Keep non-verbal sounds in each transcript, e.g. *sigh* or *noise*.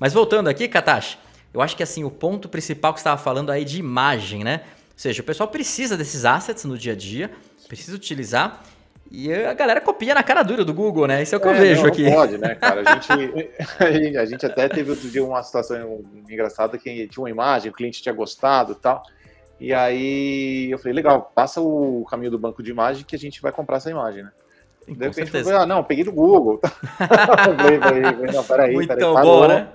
Mas voltando aqui, Katash, eu acho que assim, o ponto principal que você estava falando aí de imagem, né? Ou seja, o pessoal precisa desses assets no dia a dia, precisa utilizar. E a galera copia na cara dura do Google, né? Isso é o que é, eu vejo não, aqui. Não pode, né, cara? A gente, *laughs* *laughs* a gente até teve outro dia uma situação engraçada que tinha uma imagem, o cliente tinha gostado e tal. E aí eu falei, legal, passa o caminho do banco de imagem que a gente vai comprar essa imagem, né? Com de repente, certeza. Falei, ah, não, peguei do Google. *laughs* falei, falei, não, peraí, Muito peraí, bom, parou. né?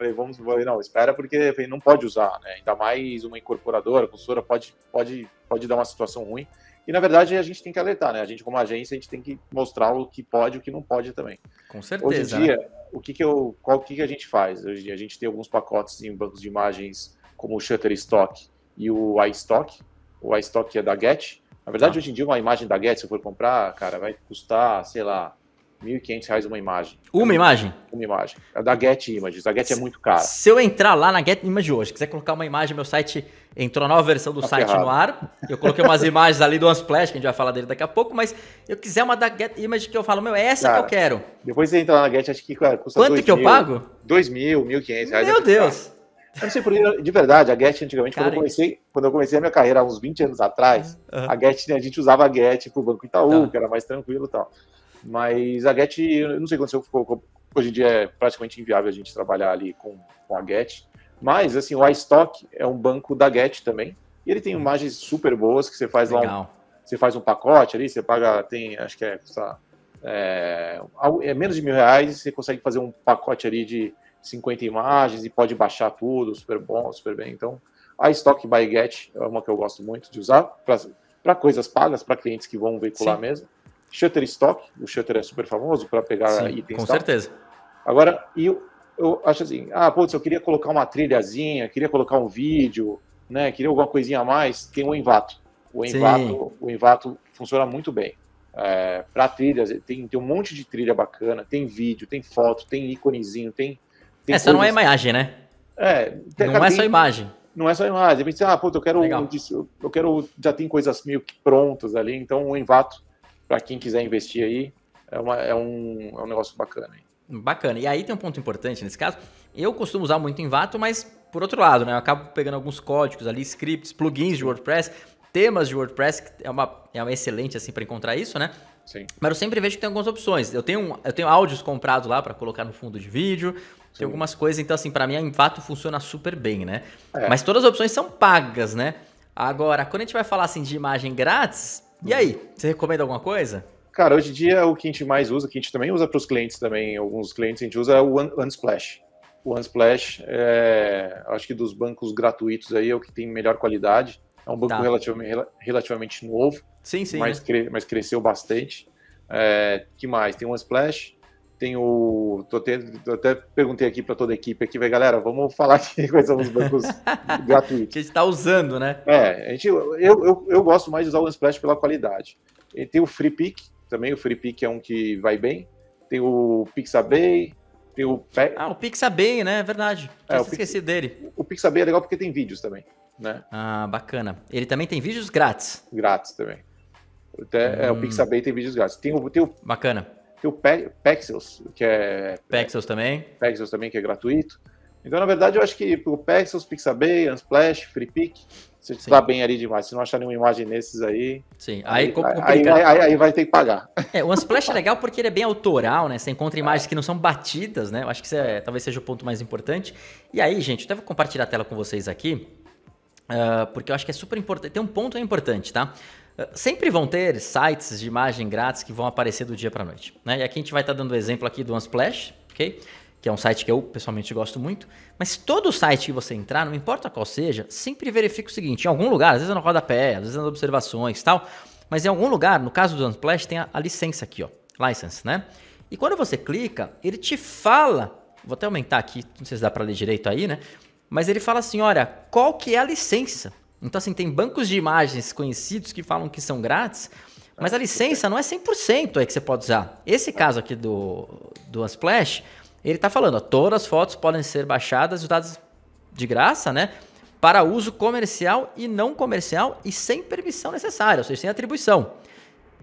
falei, vamos, falei, não, espera, porque falei, não pode usar, né? Ainda mais uma incorporadora, consultora, pode, pode, pode dar uma situação ruim. E na verdade a gente tem que alertar, né? A gente, como agência, a gente tem que mostrar o que pode e o que não pode também. Com certeza. Hoje em dia, né? o que, que eu. Qual que, que a gente faz? Hoje em dia, a gente tem alguns pacotes em bancos de imagens como o Shutterstock e o iStock. O iStock é da Get. Na verdade, ah. hoje em dia, uma imagem da Get, se eu for comprar, cara, vai custar, sei lá, 1.500 reais uma imagem. Uma é imagem? Uma imagem. É da Get Images. A Get é se, é muito cara. Se eu entrar lá na Get Images hoje, quiser colocar uma imagem, meu site entrou a nova versão do tá site ferrado. no ar. Eu coloquei umas *laughs* imagens ali do Unsplash, que a gente vai falar dele daqui a pouco, mas eu quiser uma da Get Images que eu falo, meu, é essa cara, que eu quero. Depois você entra lá na Get, acho que cara, custa Quanto que mil, eu pago? 2 mil, 1.500 reais. Meu é Deus! Eu não sei por de verdade, a Get antigamente, quando eu, comecei, quando eu comecei a minha carreira há uns 20 anos atrás, uhum. a Get, né, a gente usava a Get pro Banco Itaú, tá. que era mais tranquilo e tal. Mas a Get, eu não sei quando ficou. Hoje em dia é praticamente inviável a gente trabalhar ali com, com a Get. Mas, assim, o iStock é um banco da Get também. E ele tem imagens super boas que você faz Legal. lá. Um, você faz um pacote ali, você paga, tem, acho que é, custa, é, é menos de mil reais, você consegue fazer um pacote ali de 50 imagens e pode baixar tudo, super bom, super bem. Então, a Stock by Get é uma que eu gosto muito de usar para coisas pagas, para clientes que vão veicular Sim. mesmo. Shutterstock, o Shutter é super famoso para pegar Sim, itens. Com certeza. Agora, eu, eu acho assim, ah, putz, eu queria colocar uma trilhazinha, queria colocar um vídeo, né? Queria alguma coisinha a mais, tem o Envato. O Envato, o Envato funciona muito bem. É, para trilhas, tem, tem um monte de trilha bacana, tem vídeo, tem foto, tem íconezinho, tem. tem Essa coisas... não é imagem, né? É, tem, não cara, é só imagem não é só imagem. De repente, ah, putz, eu quero, eu quero, já tem coisas meio que prontas ali, então o Envato para quem quiser investir aí, é, uma, é, um, é um negócio bacana. Bacana. E aí tem um ponto importante nesse caso. Eu costumo usar muito vato mas por outro lado, né, eu acabo pegando alguns códigos ali, scripts, plugins de WordPress, temas de WordPress, que é uma, é uma excelente assim para encontrar isso, né? Sim. Mas eu sempre vejo que tem algumas opções. Eu tenho, eu tenho áudios comprados lá para colocar no fundo de vídeo, Sim. tem algumas coisas. Então, assim, para mim a Envato funciona super bem, né? É. Mas todas as opções são pagas, né? Agora, quando a gente vai falar assim de imagem grátis, e aí, você recomenda alguma coisa? Cara, hoje em dia o que a gente mais usa, que a gente também usa para os clientes também, alguns clientes a gente usa é o Unsplash. O Unsplash, é, acho que dos bancos gratuitos aí é o que tem melhor qualidade. É um banco tá. relativamente, relativamente, novo. Sim, sim. Mas, né? cre mas cresceu bastante. É, que mais? Tem o Unsplash, tem o. Tô, tendo, tô até perguntei aqui para toda a equipe aqui, vai galera, vamos falar aqui *laughs* quais são os bancos *laughs* gratuitos. Que a gente está usando, né? É, a gente, eu, eu, eu gosto mais de usar o Unsplash pela qualidade. E tem o FreePick, também o FreePick é um que vai bem. Tem o Pixabay, tem o... Ah, o Pixabay, né? É verdade. esqueci é, Pix... dele. O Pixabay é legal porque tem vídeos também, né? Ah, bacana. Ele também tem vídeos grátis. Grátis também. Até, hum. é, o hum. Pixabay tem vídeos grátis. Tem o, tem o... Bacana. Tem o Pexels, que é. Pexels também? Pexels também, que é gratuito. Então, na verdade, eu acho que o Pexels, Pixabay, Unsplash, FreePic, você está bem ali demais. Se não achar nenhuma imagem nesses aí. Sim, aí, aí, aí, aí, aí vai ter que pagar. É, o Unsplash é legal porque ele é bem autoral, né? Você encontra imagens que não são batidas, né? Eu acho que é, talvez seja o ponto mais importante. E aí, gente, eu até vou compartilhar a tela com vocês aqui, uh, porque eu acho que é super importante. Tem um ponto é importante, tá? Ah, sempre vão ter sites de imagem grátis que vão aparecer do dia para noite. Né? E aqui a gente vai estar tá dando o exemplo aqui do Unsplash, ok? que é um site que eu pessoalmente gosto muito, mas todo site que você entrar, não importa qual seja, sempre verifique o seguinte, em algum lugar, às vezes é no rodapé, às vezes é nas observações tal, mas em algum lugar, no caso do Unsplash, tem a, a, licença aqui, ó, license, né? E quando você clica, ele te fala, vou até aumentar aqui, não sei se dá para ler direito aí, né? Mas ele fala assim, olha, qual que é a licença? Então, assim, tem bancos de imagens conhecidos que falam que são grátis, mas a licença não é 100% aí que você pode usar. Esse caso aqui do, do Unsplash, ele está falando, ó, todas as fotos podem ser baixadas e usadas de graça, né? Para uso comercial e não comercial e sem permissão necessária, ou seja, sem atribuição.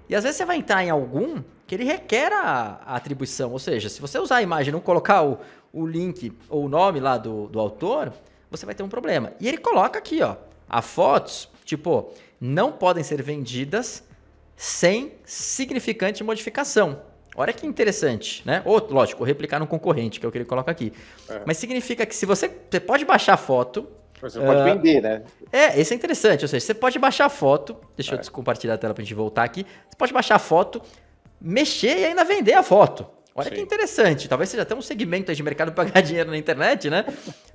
E às vezes você vai entrar em algum que ele requer a, a atribuição, ou seja, se você usar a imagem e não colocar o, o link ou o nome lá do, do autor, você vai ter um problema. E ele coloca aqui, ó, a fotos, tipo, não podem ser vendidas sem significante modificação. Olha que interessante, né? Ou, lógico, replicar no concorrente, que é o que ele coloca aqui. É. Mas significa que se você, você pode baixar a foto. Você uh, pode ah, vender, né? É, isso é interessante. Ou seja, você pode baixar a foto. Deixa é. eu compartilhar a tela para a gente voltar aqui. Você pode baixar a foto, mexer e ainda vender a foto. Olha Sim. que interessante. Talvez seja até um segmento de mercado pagar *laughs* dinheiro na internet, né?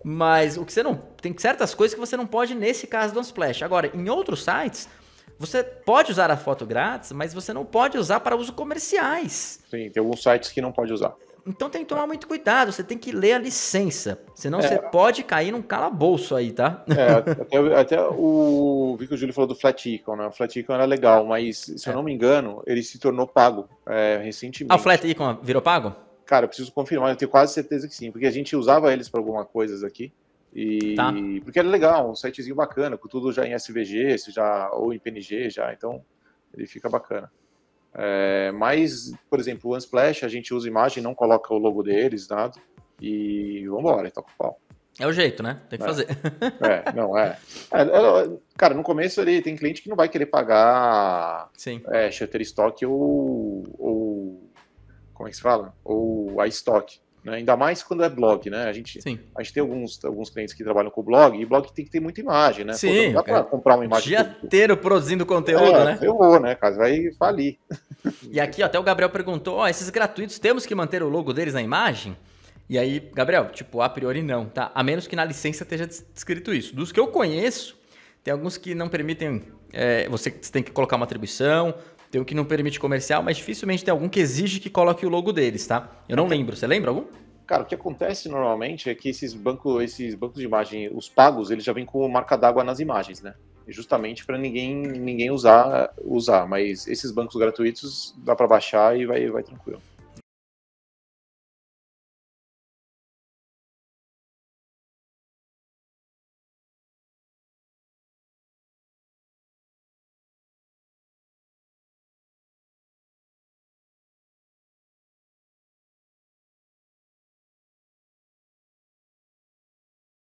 Mas o que você não. Tem certas coisas que você não pode nesse caso do Unsplash. Agora, em outros sites, você pode usar a foto grátis, mas você não pode usar para uso comerciais. Sim, tem alguns sites que não pode usar. Então tem que tomar muito cuidado, você tem que ler a licença, senão é. você pode cair num calabouço aí, tá? É, até, até o Vico Júlio falou do Flat Econ, né? O Flat Econ era legal, mas se eu é. não me engano, ele se tornou pago é, recentemente. Ah, o Flat Econ virou pago? Cara, eu preciso confirmar, eu tenho quase certeza que sim, porque a gente usava eles para algumas coisas aqui. E tá. porque era legal, um sitezinho bacana, com tudo já em SVG, já ou em PNG já, então ele fica bacana. É, mas, por exemplo, o Unsplash, a gente usa imagem, não coloca o logo deles, nada. E vambora, toca o pau. É o jeito, né? Tem que é. fazer. *laughs* É, não, é. é. Cara, no começo ali tem cliente que não vai querer pagar Sim. É, Shutterstock ou, ou. Como é que se fala? Ou a estoque. Né? Ainda mais quando é blog, né? A gente, Sim. a gente tem alguns, alguns clientes que trabalham com blog e blog tem que ter muita imagem, né? Sim, Pô, não dá para é. comprar uma imagem. Dia inteiro produzindo conteúdo, é, né? Eu vou, né, Caso Vai falir. E aqui até o Gabriel perguntou: esses gratuitos temos que manter o logo deles na imagem? E aí, Gabriel, tipo, a priori não, tá? A menos que na licença esteja descrito isso. Dos que eu conheço, tem alguns que não permitem. É, você tem que colocar uma atribuição, tem um que não permite comercial, mas dificilmente tem algum que exige que coloque o logo deles, tá? Eu não lembro. Você lembra algum? Cara, o que acontece normalmente é que esses bancos, esses bancos de imagem, os pagos, eles já vêm com marca d'água nas imagens, né? Justamente para ninguém ninguém usar usar, mas esses bancos gratuitos dá para baixar e vai vai tranquilo.